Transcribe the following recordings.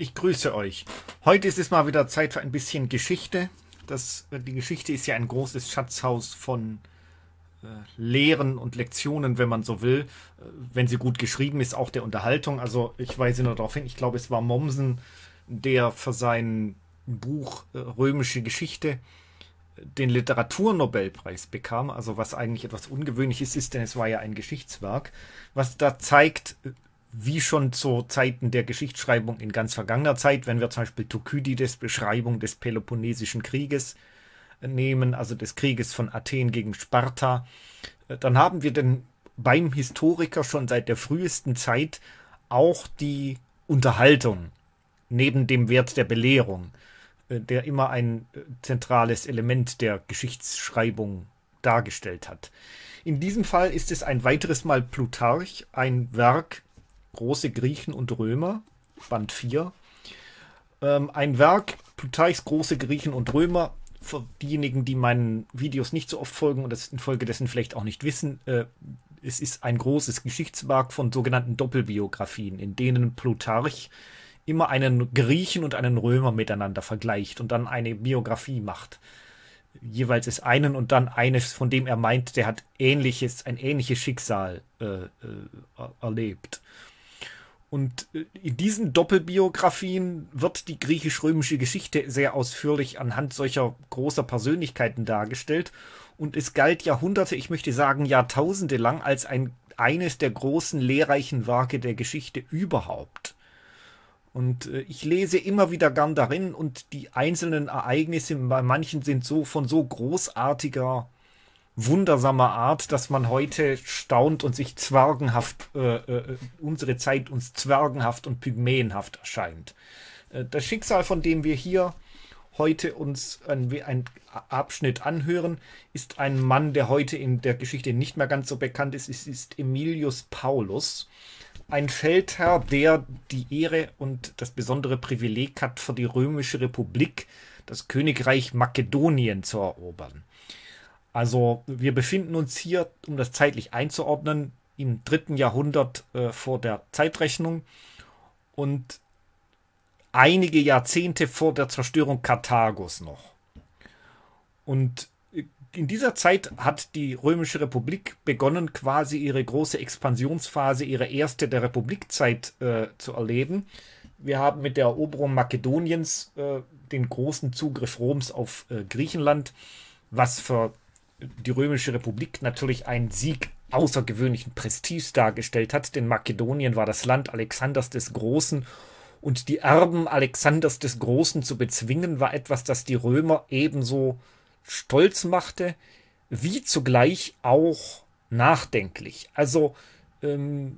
Ich grüße euch. Heute ist es mal wieder Zeit für ein bisschen Geschichte. Das, die Geschichte ist ja ein großes Schatzhaus von äh, Lehren und Lektionen, wenn man so will. Äh, wenn sie gut geschrieben ist, auch der Unterhaltung. Also ich weise nur darauf hin, ich glaube, es war Mommsen, der für sein Buch äh, Römische Geschichte den Literaturnobelpreis bekam, also was eigentlich etwas Ungewöhnliches ist, denn es war ja ein Geschichtswerk, was da zeigt, wie schon zu Zeiten der Geschichtsschreibung in ganz vergangener Zeit, wenn wir zum Beispiel Thukydides Beschreibung des Peloponnesischen Krieges äh, nehmen, also des Krieges von Athen gegen Sparta, äh, dann haben wir denn beim Historiker schon seit der frühesten Zeit auch die Unterhaltung neben dem Wert der Belehrung, äh, der immer ein zentrales Element der Geschichtsschreibung dargestellt hat. In diesem Fall ist es ein weiteres Mal Plutarch, ein Werk, Große Griechen und Römer, Band 4. Ähm, ein Werk, Plutarchs Große Griechen und Römer. Für diejenigen, die meinen Videos nicht so oft folgen und das infolgedessen vielleicht auch nicht wissen, äh, es ist ein großes Geschichtswerk von sogenannten Doppelbiografien, in denen Plutarch immer einen Griechen und einen Römer miteinander vergleicht und dann eine Biografie macht. Jeweils ist einen und dann eines, von dem er meint, der hat ähnliches, ein ähnliches Schicksal äh, äh, erlebt. Und äh, in diesen Doppelbiografien wird die griechisch-römische Geschichte sehr ausführlich anhand solcher großer Persönlichkeiten dargestellt. Und es galt Jahrhunderte, ich möchte sagen Jahrtausende lang als ein, eines der großen lehrreichen Werke der Geschichte überhaupt. Und äh, ich lese immer wieder gern darin und die einzelnen Ereignisse bei manchen sind so von so großartiger wundersamer Art, dass man heute staunt und sich zwergenhaft, äh, äh, unsere Zeit uns zwergenhaft und pygmäenhaft erscheint. Äh, das Schicksal, von dem wir hier heute uns einen Abschnitt anhören, ist ein Mann, der heute in der Geschichte nicht mehr ganz so bekannt ist. Es ist Emilius Paulus, ein Feldherr, der die Ehre und das besondere Privileg hat, für die Römische Republik das Königreich Makedonien zu erobern. Also wir befinden uns hier, um das zeitlich einzuordnen, im dritten Jahrhundert äh, vor der Zeitrechnung und einige Jahrzehnte vor der Zerstörung Karthagos noch. Und äh, in dieser Zeit hat die Römische Republik begonnen, quasi ihre große Expansionsphase, ihre erste der Republikzeit äh, zu erleben. Wir haben mit der Eroberung Makedoniens äh, den großen Zugriff Roms auf äh, Griechenland was für die Römische Republik natürlich einen Sieg außergewöhnlichen Prestiges dargestellt hat, denn Makedonien war das Land Alexanders des Großen und die Erben Alexanders des Großen zu bezwingen, war etwas, das die Römer ebenso stolz machte, wie zugleich auch nachdenklich. Also ähm,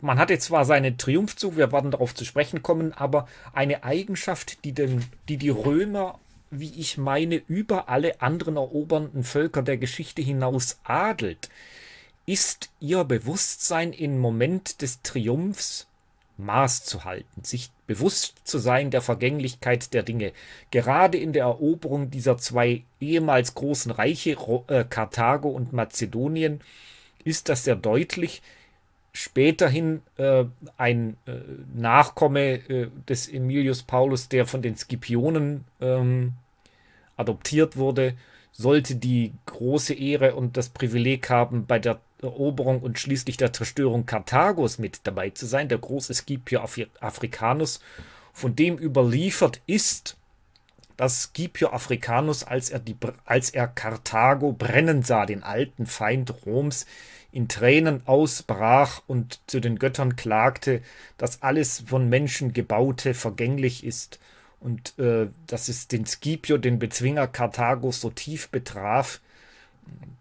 man hatte zwar seinen Triumphzug, wir werden darauf zu sprechen kommen, aber eine Eigenschaft, die, den, die die Römer wie ich meine, über alle anderen erobernden Völker der Geschichte hinaus adelt, ist ihr Bewusstsein im Moment des Triumphs Maß zu halten, sich bewusst zu sein der Vergänglichkeit der Dinge. Gerade in der Eroberung dieser zwei ehemals großen Reiche, äh, Karthago und Mazedonien, ist das sehr deutlich. Späterhin äh, ein äh, Nachkomme äh, des Emilius Paulus, der von den Scipionen ähm, adoptiert wurde, sollte die große Ehre und das Privileg haben, bei der Eroberung und schließlich der Zerstörung Karthagos mit dabei zu sein, der große Scipio Africanus, von dem überliefert ist, dass Scipio Africanus, als er, die, als er Karthago brennen sah, den alten Feind Roms, in Tränen ausbrach und zu den Göttern klagte, dass alles von Menschen gebaute vergänglich ist und äh, dass es den Scipio, den Bezwinger Karthagos, so tief betraf,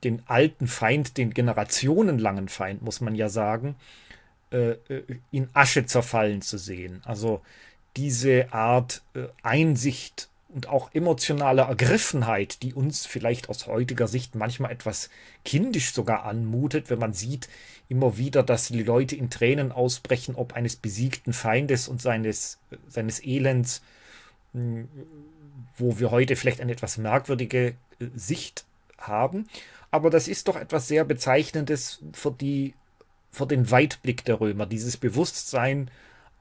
den alten Feind, den generationenlangen Feind, muss man ja sagen, äh, äh, in Asche zerfallen zu sehen. Also diese Art äh, Einsicht und auch emotionale Ergriffenheit, die uns vielleicht aus heutiger Sicht manchmal etwas kindisch sogar anmutet, wenn man sieht immer wieder, dass die Leute in Tränen ausbrechen, ob eines besiegten Feindes und seines, äh, seines Elends äh, wo wir heute vielleicht eine etwas merkwürdige äh, Sicht haben. Aber das ist doch etwas sehr Bezeichnendes für, die, für den Weitblick der Römer, dieses Bewusstsein,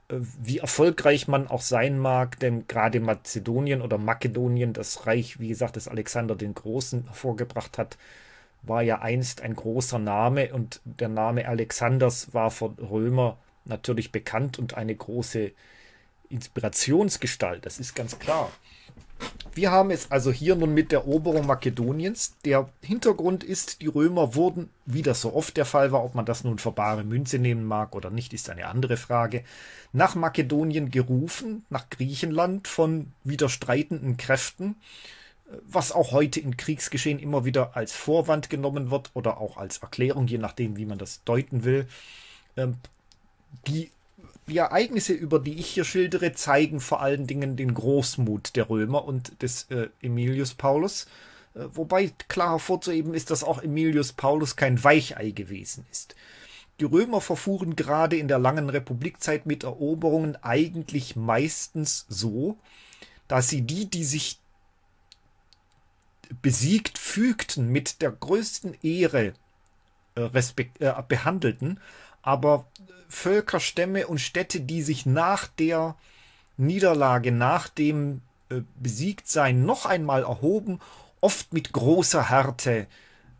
äh, wie erfolgreich man auch sein mag, denn gerade Mazedonien oder Makedonien, das Reich, wie gesagt, das Alexander den Großen hervorgebracht hat, war ja einst ein großer Name und der Name Alexanders war von Römer natürlich bekannt und eine große Inspirationsgestalt, das ist ganz klar. Wir haben es also hier nun mit der Eroberung Makedoniens. Der Hintergrund ist, die Römer wurden, wie das so oft der Fall war, ob man das nun für bare Münze nehmen mag oder nicht, ist eine andere Frage, nach Makedonien gerufen, nach Griechenland von widerstreitenden Kräften, was auch heute im Kriegsgeschehen immer wieder als Vorwand genommen wird oder auch als Erklärung, je nachdem, wie man das deuten will. Ähm, die die Ereignisse, über die ich hier schildere, zeigen vor allen Dingen den Großmut der Römer und des äh, Emilius Paulus. Äh, wobei klar hervorzuheben ist, dass auch Emilius Paulus kein Weichei gewesen ist. Die Römer verfuhren gerade in der langen Republikzeit mit Eroberungen eigentlich meistens so, dass sie die, die sich besiegt fügten, mit der größten Ehre äh, respekt, äh, behandelten, aber Völker, Stämme und Städte, die sich nach der Niederlage, nach dem äh, Besiegtsein noch einmal erhoben, oft mit großer Härte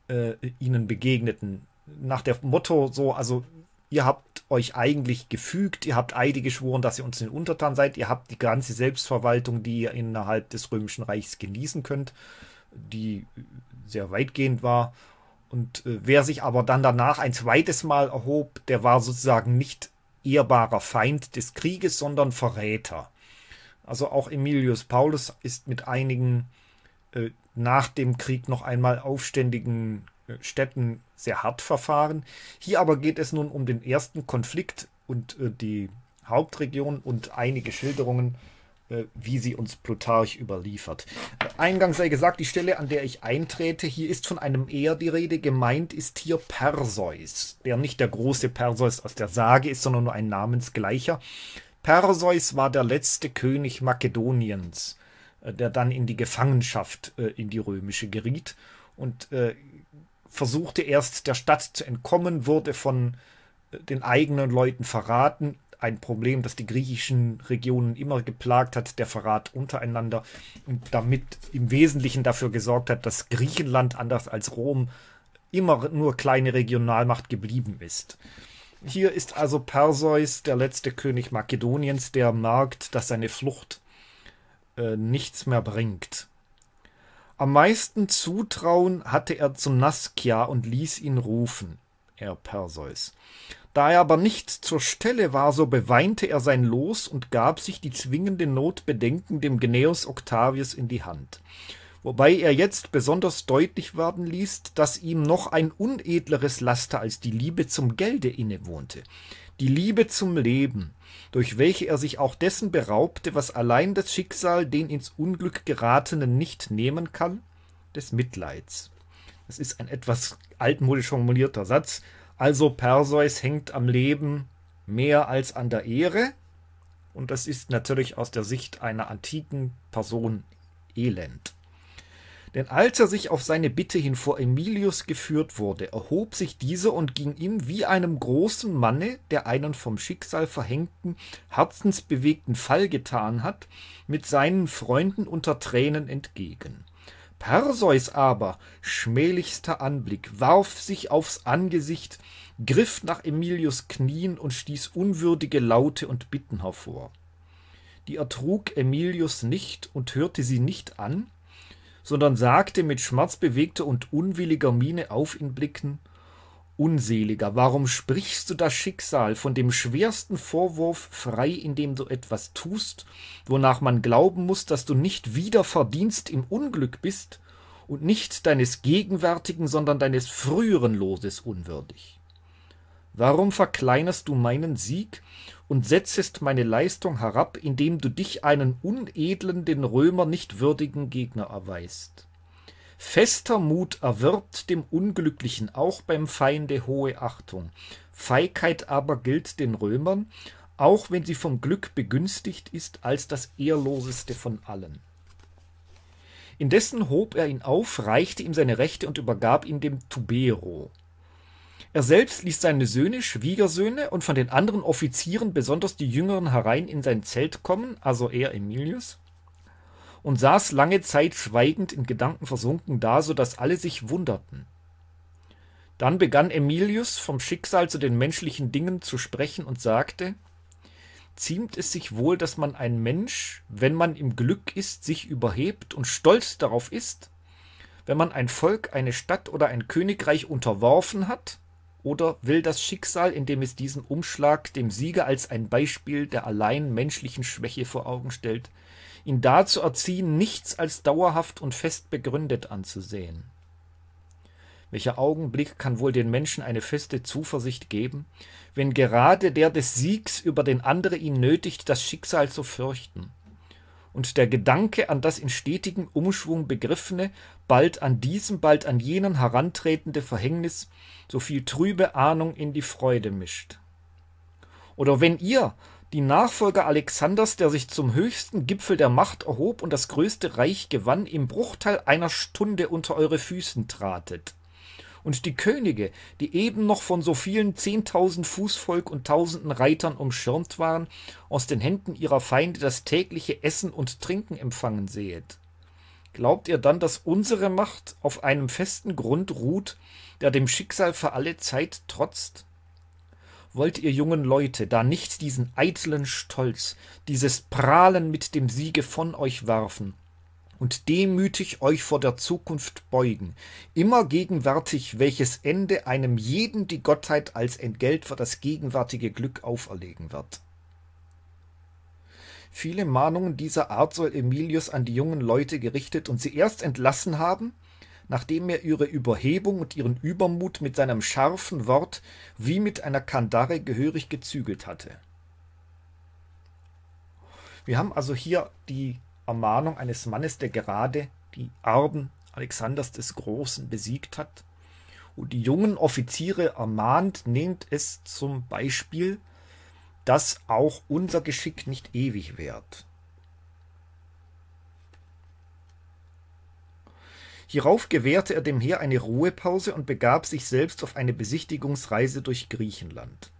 äh, ihnen begegneten. Nach dem Motto so, also ihr habt euch eigentlich gefügt, ihr habt Eide geschworen, dass ihr uns den Untertan seid, ihr habt die ganze Selbstverwaltung, die ihr innerhalb des Römischen Reichs genießen könnt, die sehr weitgehend war, und äh, wer sich aber dann danach ein zweites Mal erhob, der war sozusagen nicht ehrbarer Feind des Krieges, sondern Verräter. Also auch Emilius Paulus ist mit einigen äh, nach dem Krieg noch einmal aufständigen äh, Städten sehr hart verfahren. Hier aber geht es nun um den ersten Konflikt und äh, die Hauptregion und einige Schilderungen äh, wie sie uns Plutarch überliefert. Eingang sei gesagt, die Stelle, an der ich eintrete, hier ist von einem Er die Rede. Gemeint ist hier Perseus, der nicht der große Perseus aus der Sage ist, sondern nur ein namensgleicher. Perseus war der letzte König Makedoniens, äh, der dann in die Gefangenschaft äh, in die römische geriet und versuchte erst der Stadt zu entkommen, wurde von den eigenen Leuten verraten, ein Problem, das die griechischen Regionen immer geplagt hat, der Verrat untereinander und damit im Wesentlichen dafür gesorgt hat, dass Griechenland anders als Rom immer nur kleine Regionalmacht geblieben ist. Hier ist also Perseus, der letzte König Makedoniens, der merkt, dass seine Flucht äh, nichts mehr bringt. Am meisten Zutrauen hatte er zu Naskia und ließ ihn rufen, er Perseus. Da er aber nicht zur Stelle war, so beweinte er sein Los und gab sich die zwingende Not bedenken dem Gnaeus Octavius in die Hand. Wobei er jetzt besonders deutlich werden ließ, dass ihm noch ein unedleres Laster als die Liebe zum Gelde innewohnte. Die Liebe zum Leben, durch welche er sich auch dessen beraubte, was allein das Schicksal den ins Unglück geratenen nicht nehmen kann, des Mitleids. Das ist ein etwas altmodisch formulierter Satz, also Perseus hängt am Leben mehr als an der Ehre. Und das ist natürlich aus der Sicht einer antiken Person elend. Denn als er sich auf seine Bitte hin vor Emilius geführt wurde, erhob sich dieser und ging ihm wie einem großen Manne, der einen vom Schicksal verhängten, herzensbewegten Fall getan hat, mit seinen Freunden unter Tränen entgegen. Perseus aber, schmählichster Anblick, warf sich aufs Angesicht griff nach Emilius Knien und stieß unwürdige Laute und Bitten hervor. Die ertrug Emilius nicht und hörte sie nicht an, sondern sagte mit schmerzbewegter und unwilliger Miene auf ihn blicken Unseliger, warum sprichst du das Schicksal von dem schwersten Vorwurf frei, indem du etwas tust, wonach man glauben muss, dass du nicht wieder Verdienst im Unglück bist und nicht deines gegenwärtigen, sondern deines früheren Loses unwürdig? Warum verkleinerst du meinen Sieg und setzest meine Leistung herab, indem du dich einen unedlen, den Römer nicht würdigen Gegner erweist? Fester Mut erwirbt dem Unglücklichen auch beim Feinde hohe Achtung. Feigheit aber gilt den Römern, auch wenn sie vom Glück begünstigt ist, als das ehrloseste von allen. Indessen hob er ihn auf, reichte ihm seine Rechte und übergab ihn dem Tubero. Er selbst ließ seine Söhne, Schwiegersöhne und von den anderen Offizieren besonders die Jüngeren herein in sein Zelt kommen, also er Emilius, und saß lange Zeit schweigend in Gedanken versunken da, so daß alle sich wunderten. Dann begann Emilius vom Schicksal zu den menschlichen Dingen zu sprechen und sagte, ziemt es sich wohl, dass man ein Mensch, wenn man im Glück ist, sich überhebt und stolz darauf ist, wenn man ein Volk, eine Stadt oder ein Königreich unterworfen hat oder will das Schicksal, indem es diesen Umschlag dem Sieger als ein Beispiel der allein menschlichen Schwäche vor Augen stellt, ihn dazu erziehen, nichts als dauerhaft und fest begründet anzusehen? Welcher Augenblick kann wohl den Menschen eine feste Zuversicht geben, wenn gerade der des Siegs über den andere ihn nötigt, das Schicksal zu fürchten? und der Gedanke an das in stetigem Umschwung begriffene, bald an diesem, bald an jenen herantretende Verhängnis so viel trübe Ahnung in die Freude mischt. Oder wenn ihr, die Nachfolger Alexanders, der sich zum höchsten Gipfel der Macht erhob und das größte Reich gewann, im Bruchteil einer Stunde unter eure Füßen tratet, und die Könige, die eben noch von so vielen zehntausend Fußvolk und tausenden Reitern umschirmt waren, aus den Händen ihrer Feinde das tägliche Essen und Trinken empfangen sehet. Glaubt ihr dann, dass unsere Macht auf einem festen Grund ruht, der dem Schicksal für alle Zeit trotzt? Wollt ihr jungen Leute da nicht diesen eitlen Stolz, dieses Prahlen mit dem Siege von euch werfen und demütig euch vor der Zukunft beugen, immer gegenwärtig, welches Ende einem jeden die Gottheit als Entgelt für das gegenwärtige Glück auferlegen wird. Viele Mahnungen dieser Art soll Emilius an die jungen Leute gerichtet und sie erst entlassen haben, nachdem er ihre Überhebung und ihren Übermut mit seinem scharfen Wort wie mit einer Kandare gehörig gezügelt hatte. Wir haben also hier die Ermahnung eines Mannes, der gerade die Erben Alexanders des Großen besiegt hat und die jungen Offiziere ermahnt, nehmt es zum Beispiel, dass auch unser Geschick nicht ewig währt. Hierauf gewährte er dem Heer eine Ruhepause und begab sich selbst auf eine Besichtigungsreise durch Griechenland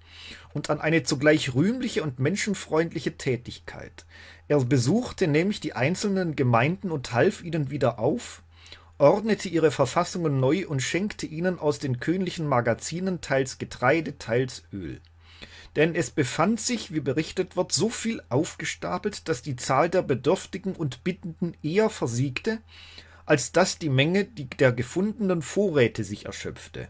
und an eine zugleich rühmliche und menschenfreundliche Tätigkeit. Er besuchte nämlich die einzelnen Gemeinden und half ihnen wieder auf, ordnete ihre Verfassungen neu und schenkte ihnen aus den königlichen Magazinen teils Getreide, teils Öl. Denn es befand sich, wie berichtet wird, so viel aufgestapelt, dass die Zahl der Bedürftigen und Bittenden eher versiegte, als dass die Menge der gefundenen Vorräte sich erschöpfte.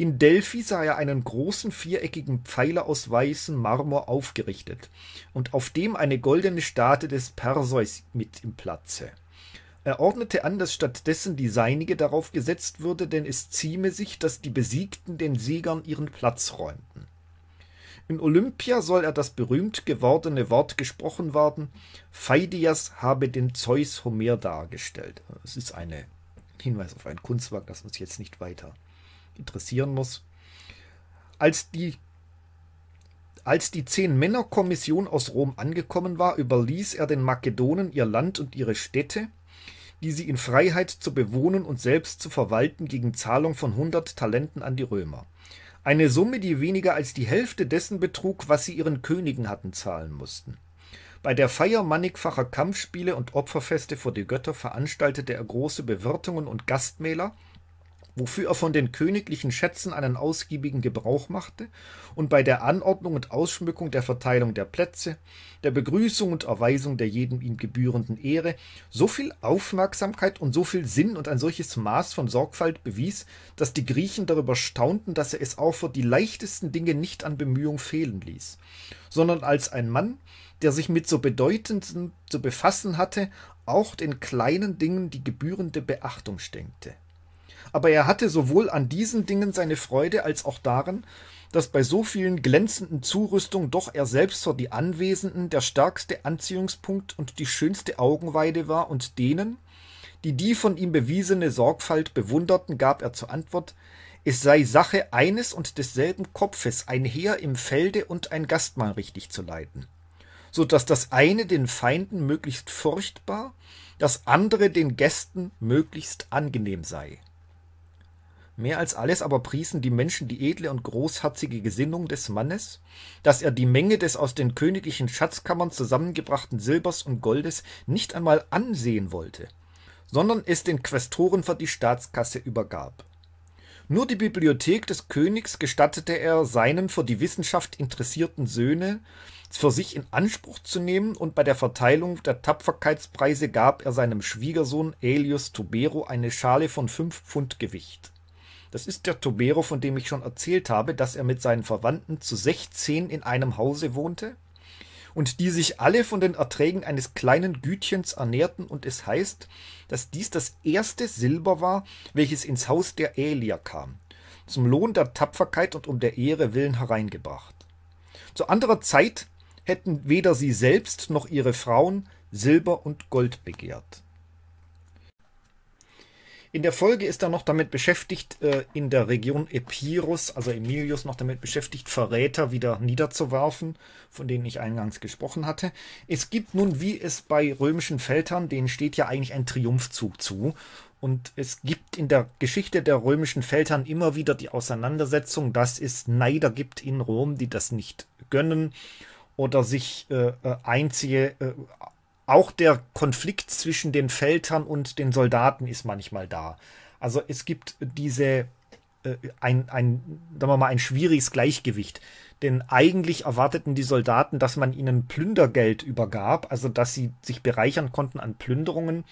In Delphi sah er einen großen viereckigen Pfeiler aus weißem Marmor aufgerichtet und auf dem eine goldene Statue des Perseus mit im Platze. Er ordnete an, dass stattdessen die seinige darauf gesetzt würde, denn es zieme sich, dass die Besiegten den Siegern ihren Platz räumten. In Olympia soll er das berühmt gewordene Wort gesprochen worden, Phaidias habe den Zeus Homer dargestellt. Es ist ein Hinweis auf ein Kunstwerk, das uns jetzt nicht weiter interessieren muss. Als die als die Zehn-Männer-Kommission aus Rom angekommen war, überließ er den Makedonen ihr Land und ihre Städte, die sie in Freiheit zu bewohnen und selbst zu verwalten, gegen Zahlung von 100 Talenten an die Römer. Eine Summe, die weniger als die Hälfte dessen betrug, was sie ihren Königen hatten zahlen mussten. Bei der Feier mannigfacher Kampfspiele und Opferfeste vor die Götter veranstaltete er große Bewirtungen und Gastmähler, wofür er von den königlichen Schätzen einen ausgiebigen Gebrauch machte und bei der Anordnung und Ausschmückung der Verteilung der Plätze, der Begrüßung und Erweisung der jedem ihm gebührenden Ehre so viel Aufmerksamkeit und so viel Sinn und ein solches Maß von Sorgfalt bewies, dass die Griechen darüber staunten, dass er es auch für die leichtesten Dinge nicht an Bemühung fehlen ließ, sondern als ein Mann, der sich mit so bedeutendem zu befassen hatte, auch den kleinen Dingen die gebührende Beachtung stenkte aber er hatte sowohl an diesen Dingen seine Freude als auch daran, dass bei so vielen glänzenden Zurüstungen doch er selbst vor die Anwesenden der stärkste Anziehungspunkt und die schönste Augenweide war und denen, die die von ihm bewiesene Sorgfalt bewunderten, gab er zur Antwort, es sei Sache eines und desselben Kopfes, ein Heer im Felde und ein Gastmahl richtig zu leiten, so dass das eine den Feinden möglichst furchtbar, das andere den Gästen möglichst angenehm sei. Mehr als alles aber priesen die Menschen die edle und großherzige Gesinnung des Mannes, dass er die Menge des aus den königlichen Schatzkammern zusammengebrachten Silbers und Goldes nicht einmal ansehen wollte, sondern es den Quästoren für die Staatskasse übergab. Nur die Bibliothek des Königs gestattete er seinem für die Wissenschaft interessierten Söhne, für sich in Anspruch zu nehmen, und bei der Verteilung der Tapferkeitspreise gab er seinem Schwiegersohn Aelius Tubero eine Schale von fünf Pfund Gewicht das ist der Tobero, von dem ich schon erzählt habe, dass er mit seinen Verwandten zu 16 in einem Hause wohnte und die sich alle von den Erträgen eines kleinen Gütchens ernährten und es heißt, dass dies das erste Silber war, welches ins Haus der Älier kam, zum Lohn der Tapferkeit und um der Ehre willen hereingebracht. Zu anderer Zeit hätten weder sie selbst noch ihre Frauen Silber und Gold begehrt. In der Folge ist er noch damit beschäftigt, äh, in der Region Epirus, also Emilius, noch damit beschäftigt, Verräter wieder niederzuwerfen, von denen ich eingangs gesprochen hatte. Es gibt nun, wie es bei römischen Feldherren, denen steht ja eigentlich ein Triumphzug zu. Und es gibt in der Geschichte der römischen Feldherren immer wieder die Auseinandersetzung, dass es Neider gibt in Rom, die das nicht gönnen oder sich äh, äh einzige, äh, auch der Konflikt zwischen den Feldern und den Soldaten ist manchmal da. Also es gibt diese äh, ein, ein, sagen wir mal, ein schwieriges Gleichgewicht. Denn eigentlich erwarteten die Soldaten, dass man ihnen Plündergeld übergab, also dass sie sich bereichern konnten an Plünderungen.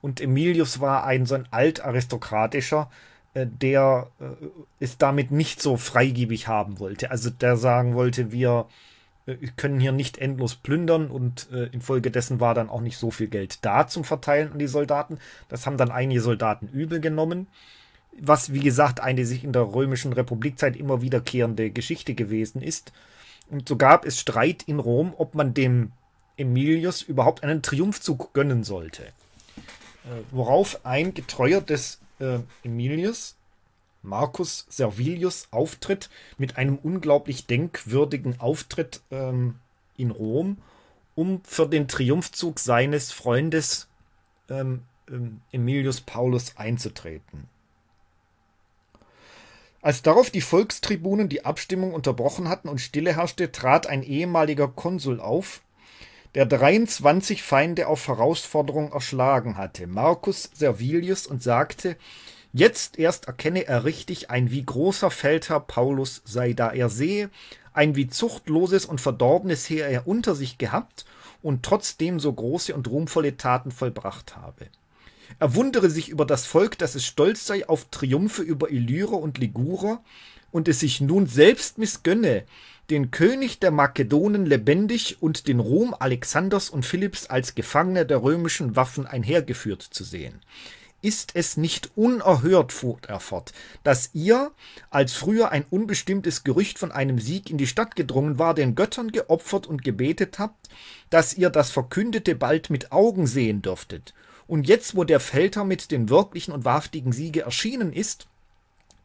Und Emilius war ein so ein altaristokratischer, äh, der äh, es damit nicht so freigebig haben wollte. Also der sagen wollte, wir äh, können hier nicht endlos plündern und äh, infolgedessen war dann auch nicht so viel Geld da zum Verteilen an die Soldaten. Das haben dann einige Soldaten übel genommen, was wie gesagt eine sich in der römischen Republikzeit immer wiederkehrende Geschichte gewesen ist. Und so gab es Streit in Rom, ob man dem Emilius überhaupt einen Triumphzug gönnen sollte. Äh, worauf ein Getreuer des äh, Emilius Marcus Servilius Auftritt mit einem unglaublich denkwürdigen Auftritt ähm, in Rom, um für den Triumphzug seines Freundes ähm, ähm, Emilius Paulus einzutreten. Als darauf die Volkstribunen die Abstimmung unterbrochen hatten und Stille herrschte, trat ein ehemaliger Konsul auf, der 23 Feinde auf Herausforderung erschlagen hatte, Marcus Servilius, und sagte, Jetzt erst erkenne er richtig ein wie großer Feldherr Paulus sei, da er sehe, ein wie zuchtloses und verdorbenes Heer er unter sich gehabt und trotzdem so große und ruhmvolle Taten vollbracht habe. Er wundere sich über das Volk, dass es stolz sei auf Triumphe über Illyrer und Ligurer und es sich nun selbst missgönne, den König der Makedonen lebendig und den Ruhm Alexanders und Philipps als Gefangener der römischen Waffen einhergeführt zu sehen ist es nicht unerhört, fuhr er fort, dass ihr, als früher ein unbestimmtes Gerücht von einem Sieg in die Stadt gedrungen war, den Göttern geopfert und gebetet habt, dass ihr das Verkündete bald mit Augen sehen dürftet. Und jetzt, wo der Felter mit den wirklichen und wahrhaftigen Siege erschienen ist,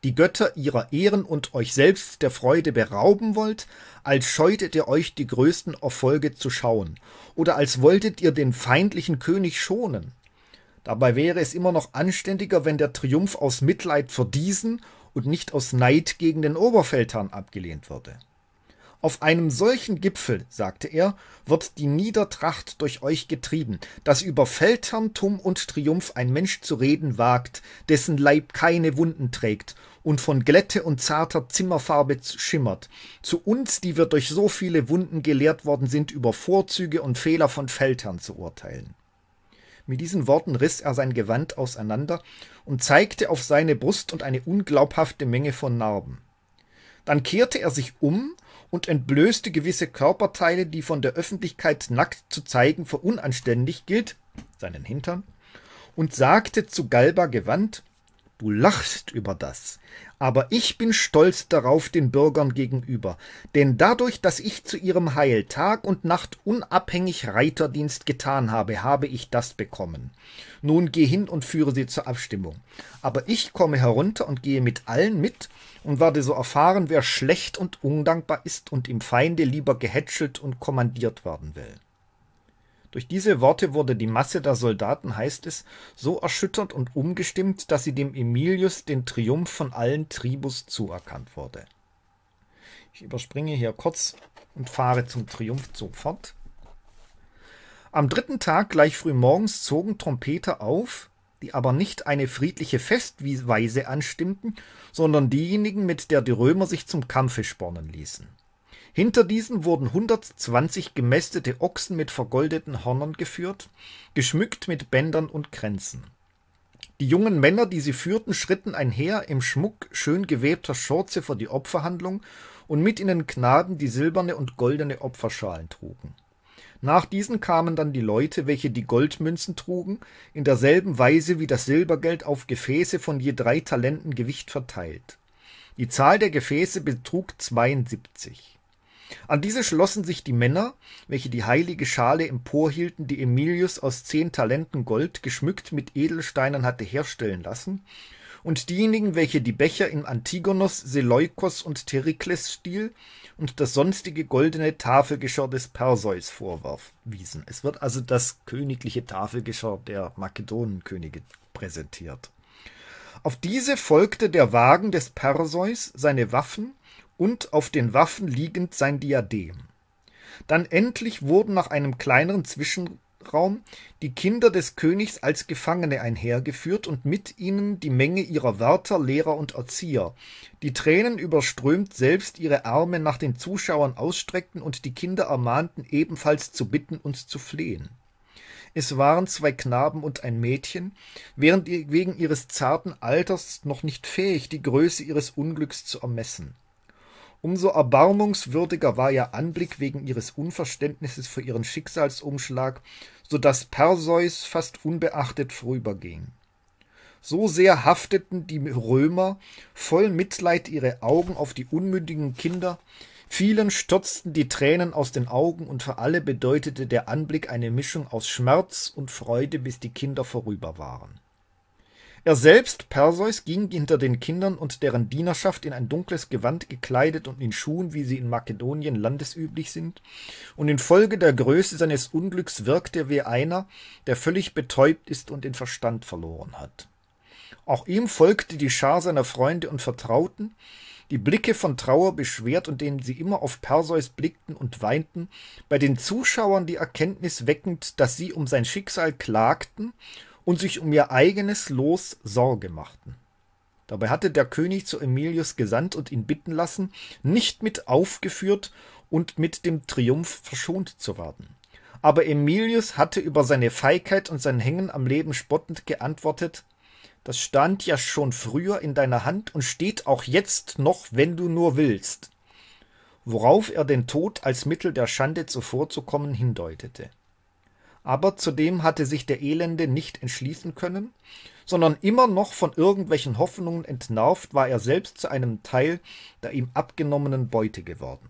die Götter ihrer Ehren und euch selbst der Freude berauben wollt, als scheutet ihr euch die größten Erfolge zu schauen, oder als wolltet ihr den feindlichen König schonen. Dabei wäre es immer noch anständiger, wenn der Triumph aus Mitleid für diesen und nicht aus Neid gegen den Oberfeldherrn abgelehnt würde. Auf einem solchen Gipfel, sagte er, wird die Niedertracht durch euch getrieben, dass über Feldherrntum und Triumph ein Mensch zu reden wagt, dessen Leib keine Wunden trägt und von Glätte und zarter Zimmerfarbe schimmert. Zu uns, die wir durch so viele Wunden gelehrt worden sind, über Vorzüge und Fehler von Feldherrn zu urteilen. Mit diesen Worten riss er sein Gewand auseinander und zeigte auf seine Brust und eine unglaubhafte Menge von Narben. Dann kehrte er sich um und entblößte gewisse Körperteile, die von der Öffentlichkeit nackt zu zeigen für unanständig gilt, seinen Hintern, und sagte zu Galba gewandt, Du lachst über das aber ich bin stolz darauf den Bürgern gegenüber, denn dadurch, dass ich zu ihrem Heil Tag und Nacht unabhängig Reiterdienst getan habe, habe ich das bekommen. Nun geh hin und führe sie zur Abstimmung. Aber ich komme herunter und gehe mit allen mit und werde so erfahren, wer schlecht und undankbar ist und im Feinde lieber gehätschelt und kommandiert werden will. Durch diese Worte wurde die Masse der Soldaten, heißt es, so erschüttert und umgestimmt, dass sie dem Emilius den Triumph von allen Tribus zuerkannt wurde. Ich überspringe hier kurz und fahre zum Triumph sofort. Am dritten Tag gleich früh morgens zogen Trompeter auf, die aber nicht eine friedliche Festweise anstimmten, sondern diejenigen, mit der die Römer sich zum Kampfe spornen ließen. Hinter diesen wurden 120 gemästete Ochsen mit vergoldeten Hörnern geführt, geschmückt mit Bändern und Kränzen. Die jungen Männer, die sie führten, schritten einher im Schmuck schön gewebter Schürze vor die Opferhandlung und mit ihnen Knaben, die silberne und goldene Opferschalen trugen. Nach diesen kamen dann die Leute, welche die Goldmünzen trugen, in derselben Weise wie das Silbergeld auf Gefäße von je drei Talenten Gewicht verteilt. Die Zahl der Gefäße betrug 72. An diese schlossen sich die Männer, welche die heilige Schale emporhielten, die Emilius aus zehn Talenten Gold, geschmückt mit Edelsteinen, hatte herstellen lassen, und diejenigen, welche die Becher im Antigonos, Seleukos und Therikles-Stil und das sonstige goldene Tafelgeschirr des Perseus vorwiesen. Es wird also das königliche Tafelgeschirr der Makedonenkönige präsentiert. Auf diese folgte der Wagen des Perseus, seine Waffen, und auf den Waffen liegend sein Diadem. Dann endlich wurden nach einem kleineren Zwischenraum die Kinder des Königs als Gefangene einhergeführt und mit ihnen die Menge ihrer Wärter, Lehrer und Erzieher, die Tränen überströmt selbst ihre Arme nach den Zuschauern ausstreckten und die Kinder ermahnten, ebenfalls zu bitten und zu flehen. Es waren zwei Knaben und ein Mädchen, während wegen ihres zarten Alters noch nicht fähig, die Größe ihres Unglücks zu ermessen. Umso erbarmungswürdiger war ihr Anblick wegen ihres Unverständnisses für ihren Schicksalsumschlag, so daß Perseus fast unbeachtet vorüberging. So sehr hafteten die Römer voll Mitleid ihre Augen auf die unmündigen Kinder, vielen stürzten die Tränen aus den Augen und für alle bedeutete der Anblick eine Mischung aus Schmerz und Freude, bis die Kinder vorüber waren. Er selbst, Perseus, ging hinter den Kindern und deren Dienerschaft in ein dunkles Gewand gekleidet und in Schuhen, wie sie in Makedonien landesüblich sind, und infolge der Größe seines Unglücks wirkte er wie einer, der völlig betäubt ist und den Verstand verloren hat. Auch ihm folgte die Schar seiner Freunde und Vertrauten, die Blicke von Trauer beschwert und denen sie immer auf Perseus blickten und weinten, bei den Zuschauern die Erkenntnis weckend, dass sie um sein Schicksal klagten und sich um ihr eigenes Los Sorge machten. Dabei hatte der König zu Emilius gesandt und ihn bitten lassen, nicht mit aufgeführt und mit dem Triumph verschont zu werden. Aber Emilius hatte über seine Feigheit und sein Hängen am Leben spottend geantwortet, das stand ja schon früher in deiner Hand und steht auch jetzt noch, wenn du nur willst. Worauf er den Tod als Mittel der Schande zuvorzukommen hindeutete aber zudem hatte sich der Elende nicht entschließen können, sondern immer noch von irgendwelchen Hoffnungen entnervt war er selbst zu einem Teil der ihm abgenommenen Beute geworden.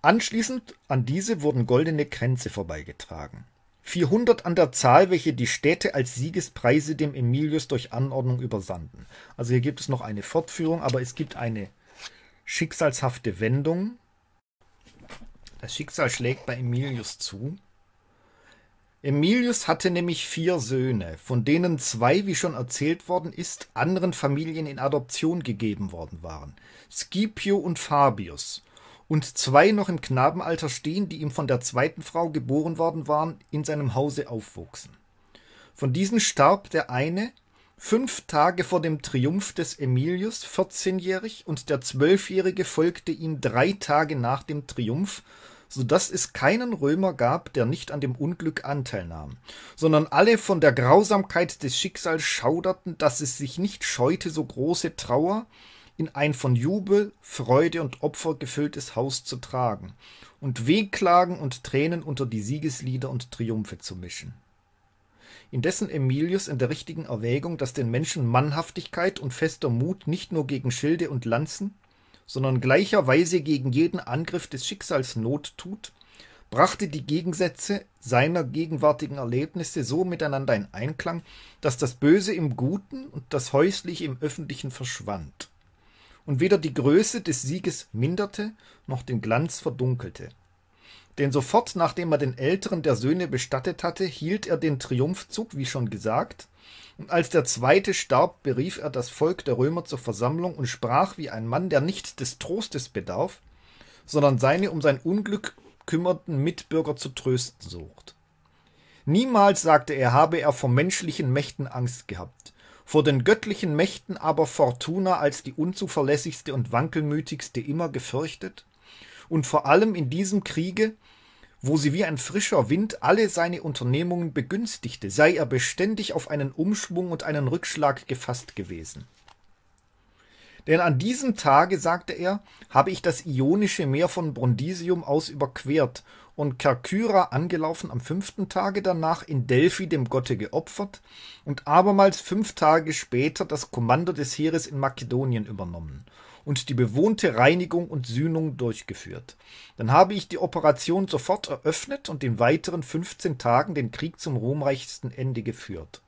Anschließend an diese wurden goldene Kränze vorbeigetragen. 400 an der Zahl, welche die Städte als Siegespreise dem Emilius durch Anordnung übersandten. Also hier gibt es noch eine Fortführung, aber es gibt eine schicksalshafte Wendung. Das Schicksal schlägt bei Emilius zu. Emilius hatte nämlich vier Söhne, von denen zwei, wie schon erzählt worden ist, anderen Familien in Adoption gegeben worden waren. Scipio und Fabius. Und zwei noch im Knabenalter stehen, die ihm von der zweiten Frau geboren worden waren, in seinem Hause aufwuchsen. Von diesen starb der eine fünf Tage vor dem Triumph des Emilius, 14-jährig, und der Zwölfjährige folgte ihm drei Tage nach dem Triumph sodass es keinen Römer gab, der nicht an dem Unglück Anteil nahm, sondern alle von der Grausamkeit des Schicksals schauderten, dass es sich nicht scheute, so große Trauer in ein von Jubel, Freude und Opfer gefülltes Haus zu tragen und Wehklagen und Tränen unter die Siegeslieder und Triumphe zu mischen indessen Emilius in der richtigen Erwägung, dass den Menschen Mannhaftigkeit und fester Mut nicht nur gegen Schilde und Lanzen, sondern gleicherweise gegen jeden Angriff des Schicksals Not tut, brachte die Gegensätze seiner gegenwärtigen Erlebnisse so miteinander in Einklang, dass das Böse im Guten und das Häusliche im Öffentlichen verschwand und weder die Größe des Sieges minderte noch den Glanz verdunkelte. Denn sofort nachdem er den älteren der Söhne bestattet hatte, hielt er den Triumphzug, wie schon gesagt, und als der zweite starb, berief er das Volk der Römer zur Versammlung und sprach wie ein Mann, der nicht des Trostes bedarf, sondern seine um sein Unglück kümmerten Mitbürger zu trösten sucht. Niemals, sagte er, habe er vor menschlichen Mächten Angst gehabt, vor den göttlichen Mächten aber Fortuna als die unzuverlässigste und wankelmütigste immer gefürchtet, und vor allem in diesem Kriege, wo sie wie ein frischer Wind alle seine Unternehmungen begünstigte, sei er beständig auf einen Umschwung und einen Rückschlag gefasst gewesen. Denn an diesem Tage, sagte er, habe ich das Ionische Meer von Brundisium aus überquert und Kerkyra angelaufen am fünften Tage danach in Delphi dem Gotte geopfert und abermals fünf Tage später das Kommando des Heeres in Makedonien übernommen und die bewohnte Reinigung und Sühnung durchgeführt. Dann habe ich die Operation sofort eröffnet und in weiteren 15 Tagen den Krieg zum ruhmreichsten Ende geführt.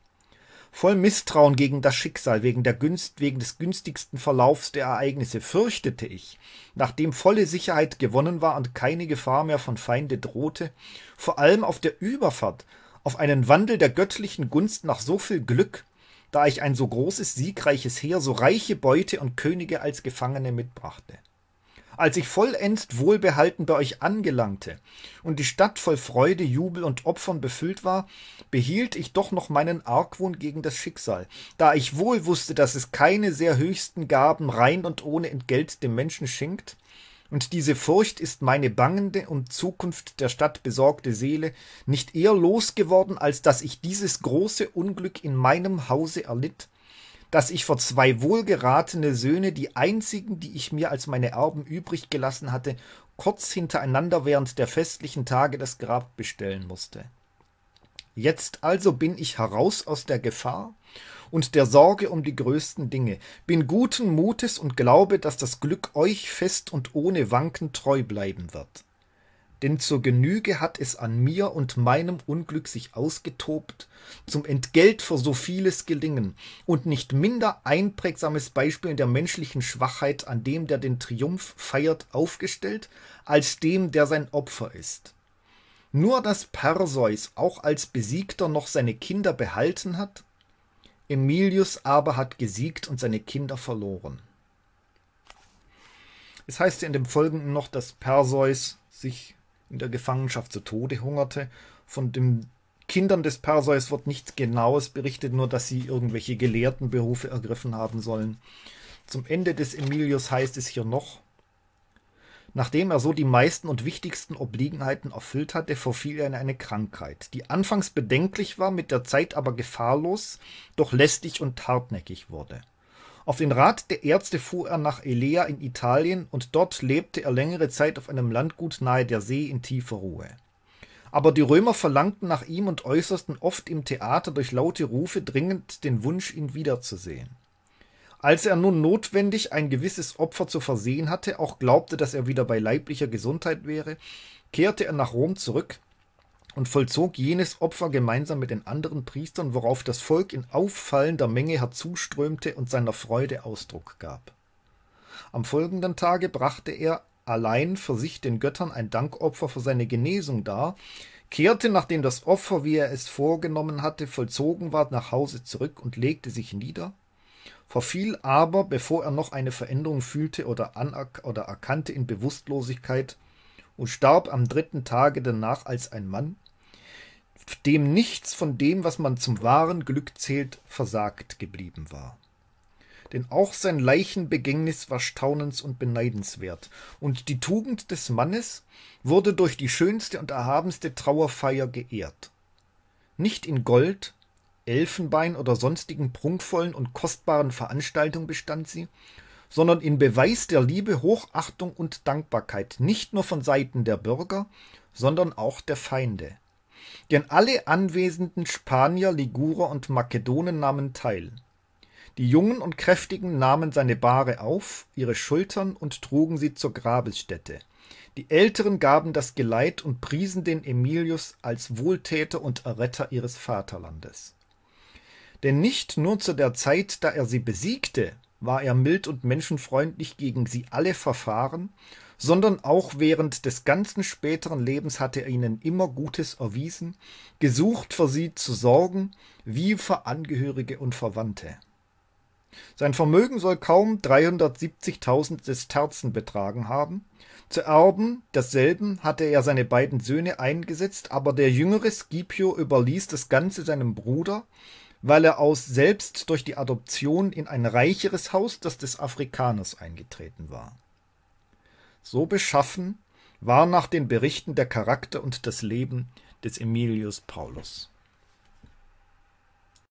Voll Misstrauen gegen das Schicksal, wegen, der Günst, wegen des günstigsten Verlaufs der Ereignisse, fürchtete ich, nachdem volle Sicherheit gewonnen war und keine Gefahr mehr von Feinde drohte, vor allem auf der Überfahrt, auf einen Wandel der göttlichen Gunst nach so viel Glück, da ich ein so großes, siegreiches Heer, so reiche Beute und Könige als Gefangene mitbrachte. Als ich vollends wohlbehalten bei euch angelangte und die Stadt voll Freude, Jubel und Opfern befüllt war, behielt ich doch noch meinen Argwohn gegen das Schicksal, da ich wohl wusste, dass es keine sehr höchsten Gaben rein und ohne Entgelt dem Menschen schenkt, und diese Furcht ist meine bangende und Zukunft der Stadt besorgte Seele nicht eher losgeworden, als dass ich dieses große Unglück in meinem Hause erlitt, dass ich vor zwei wohlgeratene Söhne, die einzigen, die ich mir als meine Erben übrig gelassen hatte, kurz hintereinander während der festlichen Tage das Grab bestellen musste. Jetzt also bin ich heraus aus der Gefahr, und der Sorge um die größten Dinge. Bin guten Mutes und glaube, dass das Glück euch fest und ohne Wanken treu bleiben wird. Denn zur Genüge hat es an mir und meinem Unglück sich ausgetobt, zum Entgelt für so vieles Gelingen und nicht minder einprägsames Beispiel der menschlichen Schwachheit an dem, der den Triumph feiert, aufgestellt, als dem, der sein Opfer ist. Nur dass Perseus auch als Besiegter noch seine Kinder behalten hat, Emilius aber hat gesiegt und seine Kinder verloren. Es heißt in dem Folgenden noch, dass Perseus sich in der Gefangenschaft zu Tode hungerte. Von den Kindern des Perseus wird nichts Genaues berichtet, nur dass sie irgendwelche Gelehrtenberufe ergriffen haben sollen. Zum Ende des Emilius heißt es hier noch, Nachdem er so die meisten und wichtigsten Obliegenheiten erfüllt hatte, verfiel er in eine Krankheit, die anfangs bedenklich war, mit der Zeit aber gefahrlos, doch lästig und hartnäckig wurde. Auf den Rat der Ärzte fuhr er nach Elea in Italien und dort lebte er längere Zeit auf einem Landgut nahe der See in tiefer Ruhe. Aber die Römer verlangten nach ihm und äußersten oft im Theater durch laute Rufe dringend den Wunsch, ihn wiederzusehen. Als er nun notwendig ein gewisses Opfer zu versehen hatte, auch glaubte, dass er wieder bei leiblicher Gesundheit wäre, kehrte er nach Rom zurück und vollzog jenes Opfer gemeinsam mit den anderen Priestern, worauf das Volk in auffallender Menge herzuströmte und seiner Freude Ausdruck gab. Am folgenden Tage brachte er allein für sich den Göttern ein Dankopfer für seine Genesung dar, kehrte, nachdem das Opfer, wie er es vorgenommen hatte, vollzogen war, nach Hause zurück und legte sich nieder, verfiel aber, bevor er noch eine Veränderung fühlte oder, oder erkannte, in Bewusstlosigkeit und starb am dritten Tage danach als ein Mann, dem nichts von dem, was man zum wahren Glück zählt, versagt geblieben war. Denn auch sein Leichenbegängnis war staunens und beneidenswert, und die Tugend des Mannes wurde durch die schönste und erhabenste Trauerfeier geehrt. Nicht in Gold, Elfenbein oder sonstigen prunkvollen und kostbaren Veranstaltung bestand sie, sondern in Beweis der Liebe, Hochachtung und Dankbarkeit, nicht nur von Seiten der Bürger, sondern auch der Feinde. Denn alle anwesenden Spanier, Ligurer und Makedonen nahmen teil. Die Jungen und Kräftigen nahmen seine Bahre auf, ihre Schultern und trugen sie zur Grabesstätte. Die Älteren gaben das Geleit und priesen den Emilius als Wohltäter und Erretter ihres Vaterlandes. Denn nicht nur zu der Zeit, da er sie besiegte, war er mild und menschenfreundlich gegen sie alle verfahren, sondern auch während des ganzen späteren Lebens hatte er ihnen immer Gutes erwiesen, gesucht für sie zu sorgen, wie für Angehörige und Verwandte. Sein Vermögen soll kaum 370.000 Sesterzen betragen haben. Zu Erben desselben hatte er seine beiden Söhne eingesetzt, aber der jüngere Scipio überließ das Ganze seinem Bruder, weil er aus selbst durch die Adoption in ein reicheres Haus, das des Afrikaners, eingetreten war. So beschaffen war nach den Berichten der Charakter und das Leben des Emilius Paulus.